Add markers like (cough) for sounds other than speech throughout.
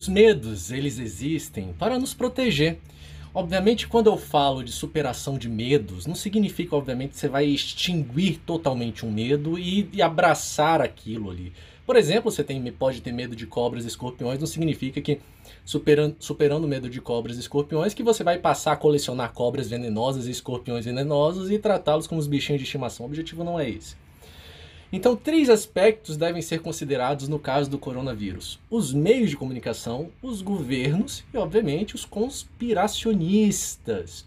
Os medos, eles existem para nos proteger. Obviamente, quando eu falo de superação de medos, não significa, obviamente, que você vai extinguir totalmente um medo e, e abraçar aquilo ali. Por exemplo, você tem, pode ter medo de cobras e escorpiões, não significa que superando, superando o medo de cobras e escorpiões que você vai passar a colecionar cobras venenosas e escorpiões venenosos e tratá-los como os bichinhos de estimação. O objetivo não é esse. Então, três aspectos devem ser considerados no caso do coronavírus: os meios de comunicação, os governos e, obviamente, os conspiracionistas.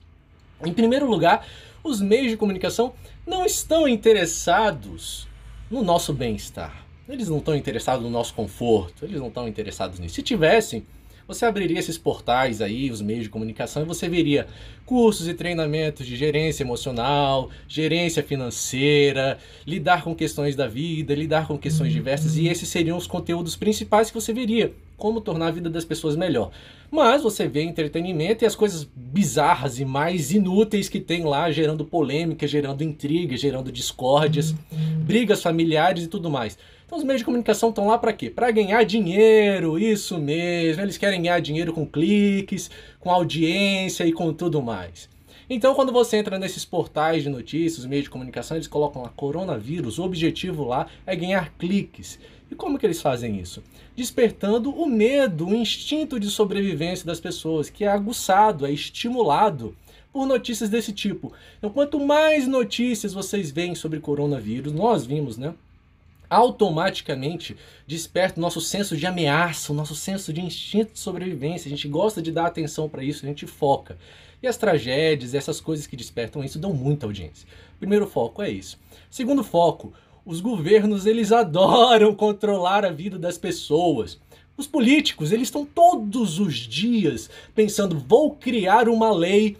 Em primeiro lugar, os meios de comunicação não estão interessados no nosso bem-estar. Eles não estão interessados no nosso conforto, eles não estão interessados nisso. Se tivessem, você abriria esses portais aí, os meios de comunicação, e você veria cursos e treinamentos de gerência emocional, gerência financeira, lidar com questões da vida, lidar com questões diversas, e esses seriam os conteúdos principais que você veria. Como tornar a vida das pessoas melhor. Mas você vê entretenimento e as coisas bizarras e mais inúteis que tem lá, gerando polêmica, gerando intriga, gerando discórdias, brigas familiares e tudo mais. Então os meios de comunicação estão lá para quê? Para ganhar dinheiro, isso mesmo. Eles querem ganhar dinheiro com cliques, com audiência e com tudo mais. Então, quando você entra nesses portais de notícias, meios de comunicação, eles colocam lá coronavírus, o objetivo lá é ganhar cliques. E como que eles fazem isso? Despertando o medo, o instinto de sobrevivência das pessoas, que é aguçado, é estimulado por notícias desse tipo. Então, quanto mais notícias vocês veem sobre coronavírus, nós vimos, né? automaticamente desperta o nosso senso de ameaça, o nosso senso de instinto de sobrevivência. A gente gosta de dar atenção para isso, a gente foca. E as tragédias, essas coisas que despertam isso dão muita audiência. Primeiro foco é isso. Segundo foco, os governos eles adoram (laughs) controlar a vida das pessoas. Os políticos, eles estão todos os dias pensando, vou criar uma lei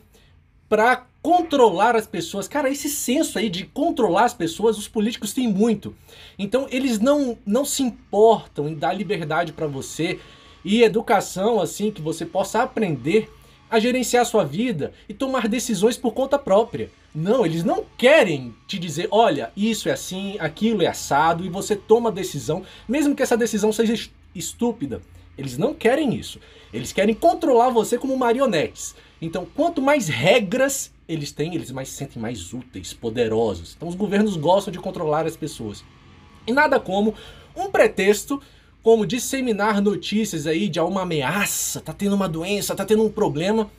para controlar as pessoas. Cara, esse senso aí de controlar as pessoas, os políticos têm muito. Então eles não, não se importam em dar liberdade para você e educação assim que você possa aprender a gerenciar a sua vida e tomar decisões por conta própria. Não, eles não querem te dizer, olha, isso é assim, aquilo é assado e você toma a decisão, mesmo que essa decisão seja estúpida. Eles não querem isso. Eles querem controlar você como marionetes. Então, quanto mais regras eles têm, eles mais se sentem mais úteis, poderosos. Então, os governos gostam de controlar as pessoas. E nada como um pretexto como disseminar notícias aí de uma ameaça, tá tendo uma doença, tá tendo um problema,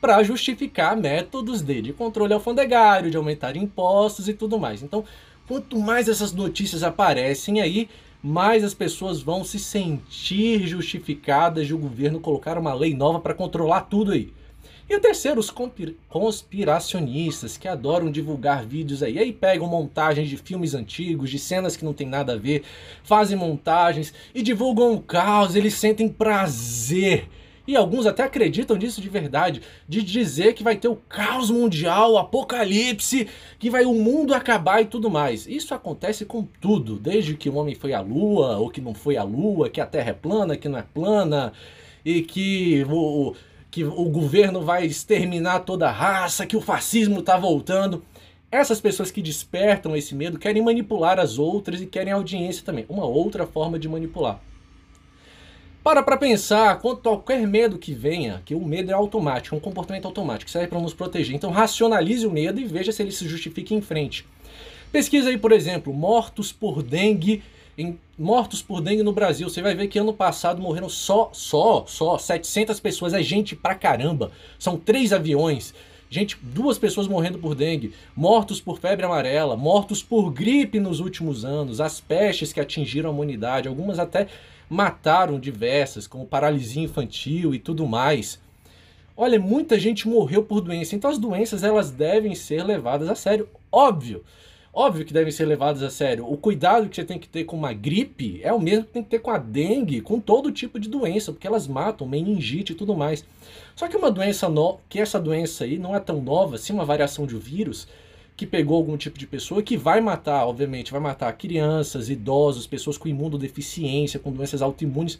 para justificar métodos dele, controle alfandegário, de aumentar impostos e tudo mais. Então, quanto mais essas notícias aparecem aí, mais as pessoas vão se sentir justificadas de o governo colocar uma lei nova para controlar tudo aí. E o terceiro, os conspiracionistas que adoram divulgar vídeos aí. Aí pegam montagens de filmes antigos, de cenas que não tem nada a ver, fazem montagens e divulgam o caos, eles sentem prazer. E alguns até acreditam nisso de verdade, de dizer que vai ter o caos mundial, o apocalipse, que vai o mundo acabar e tudo mais. Isso acontece com tudo, desde que o homem foi à lua, ou que não foi à lua, que a terra é plana, que não é plana, e que o, o que o governo vai exterminar toda a raça, que o fascismo está voltando. Essas pessoas que despertam esse medo querem manipular as outras e querem audiência também. Uma outra forma de manipular. Para para pensar, quanto qualquer medo que venha, que o medo é automático, é um comportamento automático, serve para nos proteger. Então racionalize o medo e veja se ele se justifica em frente. Pesquisa aí, por exemplo, mortos por dengue em mortos por dengue no Brasil. Você vai ver que ano passado morreram só, só, só 700 pessoas. É gente pra caramba. São três aviões. Gente, duas pessoas morrendo por dengue, mortos por febre amarela, mortos por gripe nos últimos anos, as pestes que atingiram a humanidade, algumas até mataram diversas, como paralisia infantil e tudo mais. Olha, muita gente morreu por doença, então as doenças elas devem ser levadas a sério, óbvio. Óbvio que devem ser levadas a sério. O cuidado que você tem que ter com uma gripe é o mesmo que tem que ter com a dengue, com todo tipo de doença, porque elas matam meningite e tudo mais. Só que uma doença no... que essa doença aí não é tão nova, sim uma variação de um vírus que pegou algum tipo de pessoa que vai matar, obviamente, vai matar crianças, idosos, pessoas com imunodeficiência, com doenças autoimunes,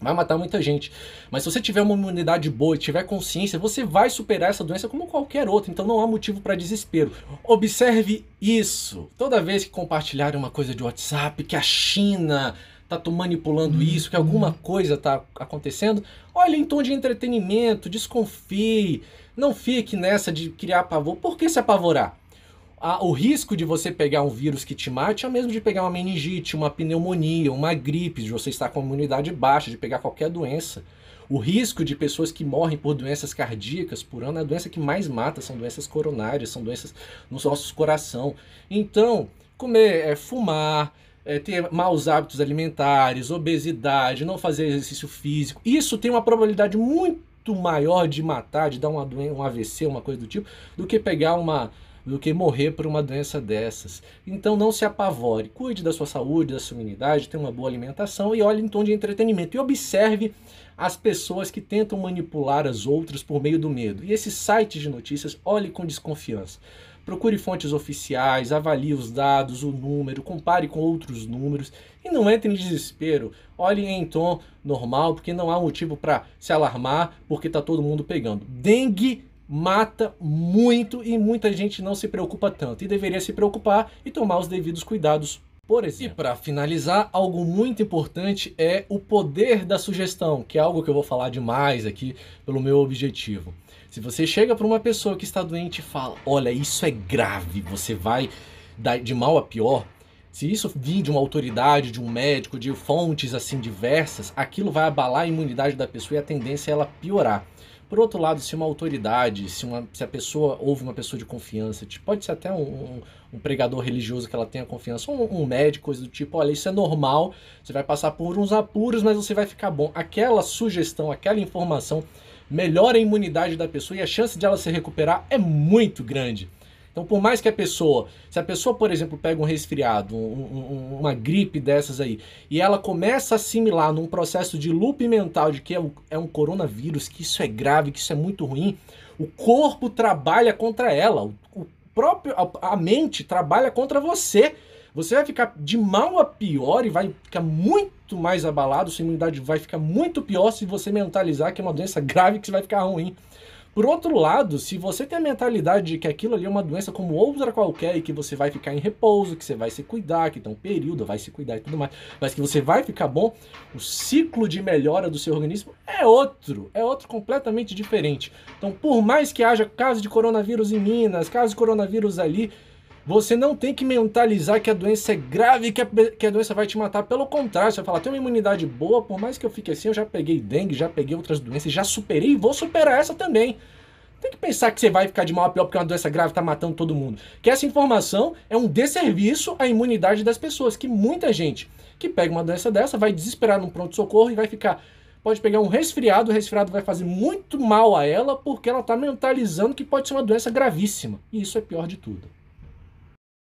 Vai matar muita gente. Mas se você tiver uma imunidade boa e tiver consciência, você vai superar essa doença como qualquer outra. Então não há motivo para desespero. Observe isso. Toda vez que compartilharem uma coisa de WhatsApp, que a China tá manipulando uhum. isso, que alguma uhum. coisa tá acontecendo, olha em tom de entretenimento, desconfie. Não fique nessa de criar pavor. Por que se apavorar? o risco de você pegar um vírus que te mate é o mesmo de pegar uma meningite, uma pneumonia, uma gripe, de você estar com a imunidade baixa, de pegar qualquer doença. O risco de pessoas que morrem por doenças cardíacas por ano é a doença que mais mata, são doenças coronárias, são doenças nos nossos coração. Então, comer, é, fumar, é, ter maus hábitos alimentares, obesidade, não fazer exercício físico, isso tem uma probabilidade muito maior de matar, de dar uma doença, um AVC, uma coisa do tipo, do que pegar uma do que morrer por uma doença dessas. Então não se apavore, cuide da sua saúde, da sua imunidade, tenha uma boa alimentação e olhe em tom de entretenimento. E observe as pessoas que tentam manipular as outras por meio do medo. E esses sites de notícias, olhe com desconfiança. Procure fontes oficiais, avalie os dados, o número, compare com outros números e não entre em desespero. Olhe em tom normal, porque não há motivo para se alarmar, porque está todo mundo pegando. Dengue mata muito e muita gente não se preocupa tanto e deveria se preocupar e tomar os devidos cuidados. Por exemplo. E para finalizar, algo muito importante é o poder da sugestão, que é algo que eu vou falar demais aqui pelo meu objetivo. Se você chega para uma pessoa que está doente e fala: "Olha, isso é grave, você vai de mal a pior", se isso vir de uma autoridade, de um médico, de fontes assim diversas, aquilo vai abalar a imunidade da pessoa e a tendência é ela piorar. Por outro lado, se uma autoridade, se, uma, se a pessoa houve uma pessoa de confiança, tipo, pode ser até um, um, um pregador religioso que ela tenha confiança, um, um médico, coisa do tipo, olha, isso é normal, você vai passar por uns apuros, mas você vai ficar bom. Aquela sugestão, aquela informação melhora a imunidade da pessoa e a chance de ela se recuperar é muito grande. Então, por mais que a pessoa, se a pessoa, por exemplo, pega um resfriado, um, um, uma gripe dessas aí, e ela começa a assimilar num processo de loop mental de que é um, é um coronavírus, que isso é grave, que isso é muito ruim, o corpo trabalha contra ela, o, o próprio, a, a mente trabalha contra você. Você vai ficar de mal a pior e vai ficar muito mais abalado, sua imunidade vai ficar muito pior se você mentalizar que é uma doença grave que você vai ficar ruim. Por outro lado, se você tem a mentalidade de que aquilo ali é uma doença como outra qualquer e que você vai ficar em repouso, que você vai se cuidar, que tem um período, vai se cuidar e tudo mais, mas que você vai ficar bom, o ciclo de melhora do seu organismo é outro, é outro completamente diferente. Então, por mais que haja caso de coronavírus em Minas, caso de coronavírus ali, você não tem que mentalizar que a doença é grave, que a, que a doença vai te matar. Pelo contrário, você vai falar, tenho uma imunidade boa, por mais que eu fique assim, eu já peguei dengue, já peguei outras doenças, já superei e vou superar essa também tem que pensar que você vai ficar de mal a pior porque uma doença grave está matando todo mundo. Que essa informação é um desserviço à imunidade das pessoas, que muita gente que pega uma doença dessa vai desesperar num pronto-socorro e vai ficar. Pode pegar um resfriado, o resfriado vai fazer muito mal a ela porque ela está mentalizando que pode ser uma doença gravíssima. E isso é pior de tudo.